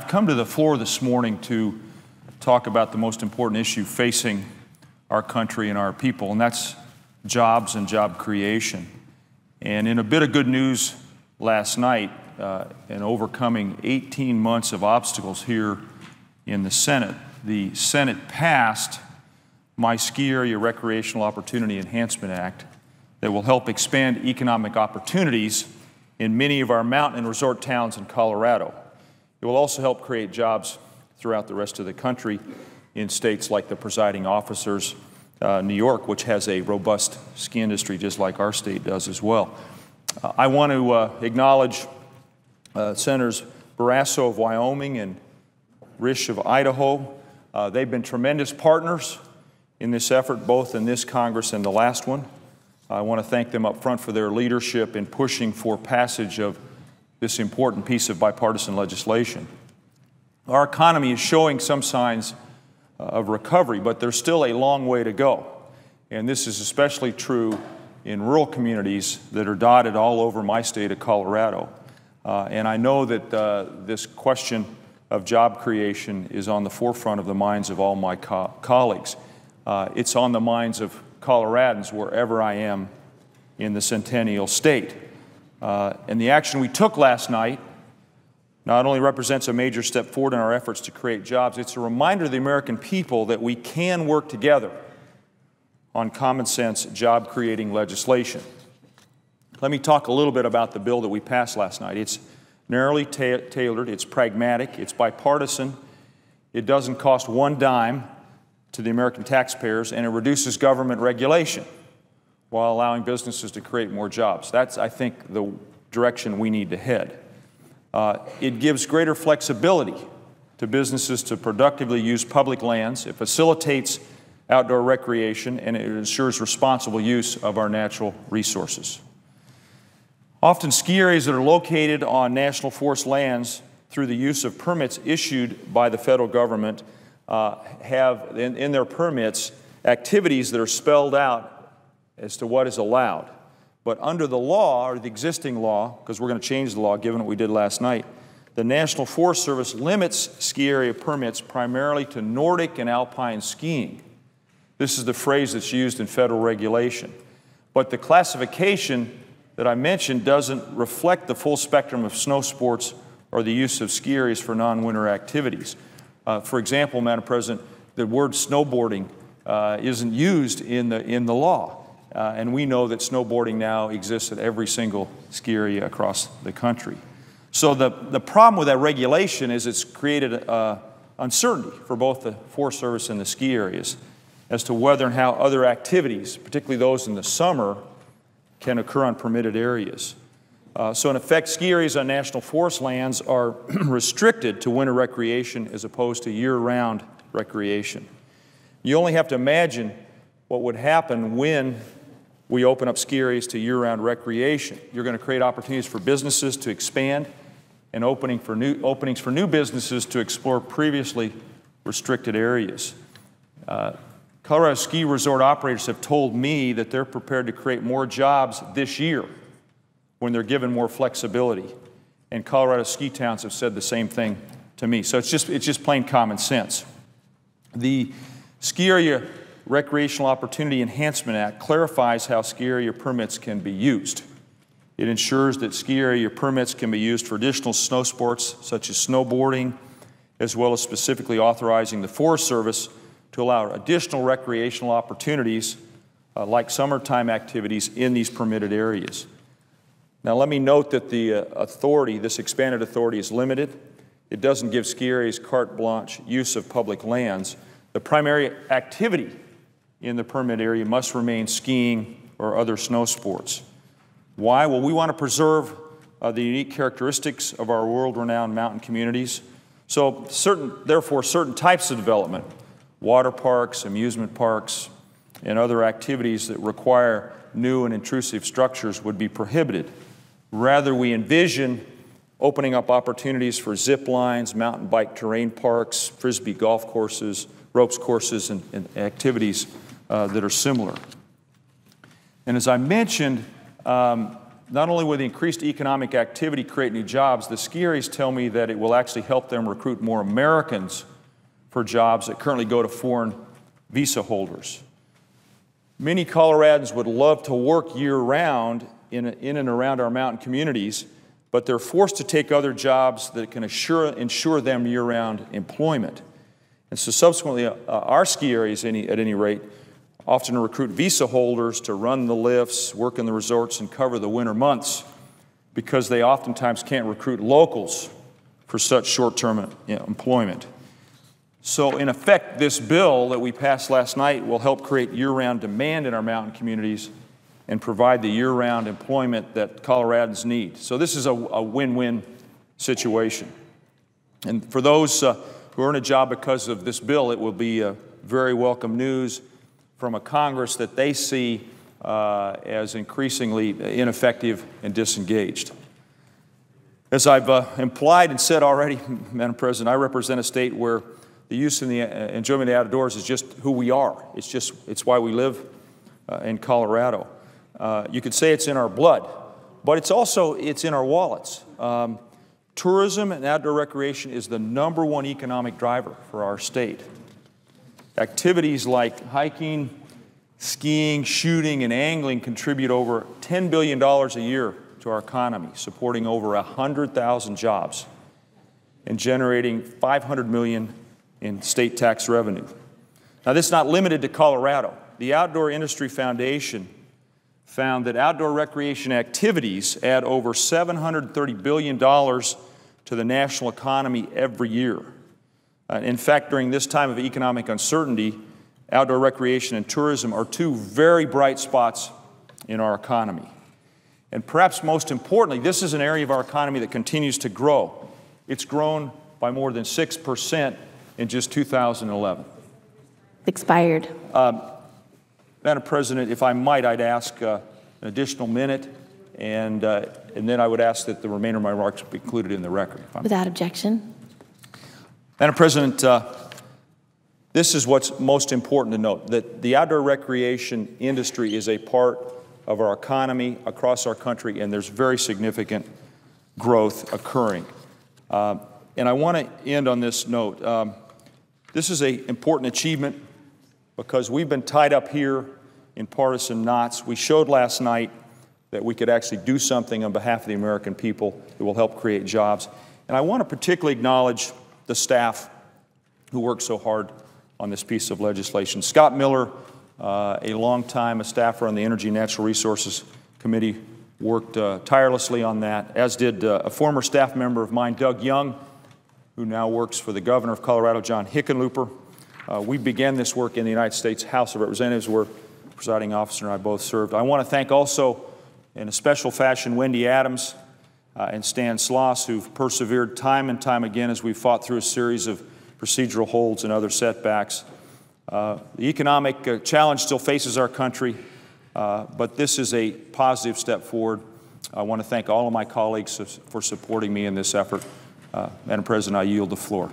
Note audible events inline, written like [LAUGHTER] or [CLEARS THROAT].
I've come to the floor this morning to talk about the most important issue facing our country and our people, and that's jobs and job creation. And in a bit of good news last night, uh, overcoming 18 months of obstacles here in the Senate, the Senate passed my Ski Area Recreational Opportunity Enhancement Act that will help expand economic opportunities in many of our mountain and resort towns in Colorado. It will also help create jobs throughout the rest of the country in states like the presiding officers, uh, New York, which has a robust ski industry just like our state does as well. Uh, I want to uh, acknowledge Senators uh, Barrasso of Wyoming and Risch of Idaho. Uh, they've been tremendous partners in this effort, both in this Congress and the last one. I want to thank them up front for their leadership in pushing for passage of this important piece of bipartisan legislation. Our economy is showing some signs uh, of recovery, but there's still a long way to go. And this is especially true in rural communities that are dotted all over my state of Colorado. Uh, and I know that uh, this question of job creation is on the forefront of the minds of all my co colleagues. Uh, it's on the minds of Coloradans wherever I am in the Centennial State. Uh, and the action we took last night not only represents a major step forward in our efforts to create jobs, it's a reminder to the American people that we can work together on common sense job creating legislation. Let me talk a little bit about the bill that we passed last night. It's narrowly ta tailored, it's pragmatic, it's bipartisan, it doesn't cost one dime to the American taxpayers, and it reduces government regulation while allowing businesses to create more jobs. That's, I think, the direction we need to head. Uh, it gives greater flexibility to businesses to productively use public lands. It facilitates outdoor recreation, and it ensures responsible use of our natural resources. Often, ski areas that are located on national forest lands through the use of permits issued by the federal government uh, have in, in their permits activities that are spelled out as to what is allowed. But under the law, or the existing law, because we're going to change the law given what we did last night, the National Forest Service limits ski area permits primarily to Nordic and alpine skiing. This is the phrase that's used in federal regulation. But the classification that I mentioned doesn't reflect the full spectrum of snow sports or the use of ski areas for non winter activities. Uh, for example, Madam President, the word snowboarding uh, isn't used in the, in the law. Uh, and we know that snowboarding now exists at every single ski area across the country. So the, the problem with that regulation is it's created uh, uncertainty for both the Forest Service and the ski areas as to whether and how other activities, particularly those in the summer, can occur on permitted areas. Uh, so in effect, ski areas on national forest lands are [CLEARS THROAT] restricted to winter recreation as opposed to year-round recreation. You only have to imagine what would happen when we open up ski areas to year round recreation. You're going to create opportunities for businesses to expand and opening for new, openings for new businesses to explore previously restricted areas. Uh, Colorado ski resort operators have told me that they're prepared to create more jobs this year when they're given more flexibility. And Colorado ski towns have said the same thing to me. So it's just, it's just plain common sense. The ski area Recreational Opportunity Enhancement Act clarifies how ski area permits can be used. It ensures that ski area permits can be used for additional snow sports such as snowboarding, as well as specifically authorizing the Forest Service to allow additional recreational opportunities uh, like summertime activities in these permitted areas. Now, let me note that the uh, authority, this expanded authority, is limited. It doesn't give ski areas carte blanche use of public lands. The primary activity in the permit area must remain skiing or other snow sports. Why? Well, we want to preserve uh, the unique characteristics of our world-renowned mountain communities. So, certain, therefore, certain types of development, water parks, amusement parks, and other activities that require new and intrusive structures would be prohibited. Rather, we envision opening up opportunities for zip lines, mountain bike terrain parks, frisbee golf courses, ropes courses and, and activities uh, that are similar. And as I mentioned, um, not only will the increased economic activity create new jobs, the skiers tell me that it will actually help them recruit more Americans for jobs that currently go to foreign visa holders. Many Coloradans would love to work year round in, in and around our mountain communities, but they're forced to take other jobs that can assure, ensure them year round employment. And so subsequently, uh, our ski areas, any, at any rate, often recruit visa holders to run the lifts, work in the resorts, and cover the winter months because they oftentimes can't recruit locals for such short term uh, you know, employment. So, in effect, this bill that we passed last night will help create year round demand in our mountain communities and provide the year round employment that Coloradans need. So, this is a, a win win situation. And for those uh, who earn a job because of this bill, it will be uh, very welcome news from a Congress that they see uh, as increasingly ineffective and disengaged. As I've uh, implied and said already, [LAUGHS] Madam President, I represent a state where the use and the uh, enjoyment of the outdoors is just who we are. It's just, it's why we live uh, in Colorado. you could say it's in our blood, but it's also, it's in our wallets. Um, Tourism and outdoor recreation is the number one economic driver for our state. Activities like hiking, skiing, shooting, and angling contribute over $10 billion a year to our economy, supporting over 100,000 jobs and generating 500 million in state tax revenue. Now, this is not limited to Colorado. The Outdoor Industry Foundation found that outdoor recreation activities add over $730 billion to the national economy every year. Uh, in fact, during this time of economic uncertainty, outdoor recreation and tourism are two very bright spots in our economy. And perhaps most importantly, this is an area of our economy that continues to grow. It's grown by more than 6% in just 2011. Expired. Uh, Madam President, if I might, I'd ask uh, an additional minute and, uh, and then I would ask that the remainder of my remarks be included in the record. Without objection. Madam President, uh, this is what's most important to note, that the outdoor recreation industry is a part of our economy across our country, and there's very significant growth occurring. Uh, and I want to end on this note. Um, this is an important achievement because we've been tied up here in partisan knots. We showed last night that we could actually do something on behalf of the American people that will help create jobs. And I want to particularly acknowledge the staff who worked so hard on this piece of legislation. Scott Miller, uh, a longtime a staffer on the Energy and Natural Resources Committee, worked uh, tirelessly on that, as did uh, a former staff member of mine, Doug Young, who now works for the governor of Colorado, John Hickenlooper. Uh, we began this work in the United States House of Representatives, where presiding officer and I both served. I want to thank also in a special fashion, Wendy Adams uh, and Stan Sloss, who've persevered time and time again as we've fought through a series of procedural holds and other setbacks. Uh, the economic uh, challenge still faces our country, uh, but this is a positive step forward. I want to thank all of my colleagues for supporting me in this effort. Uh, Madam President, I yield the floor.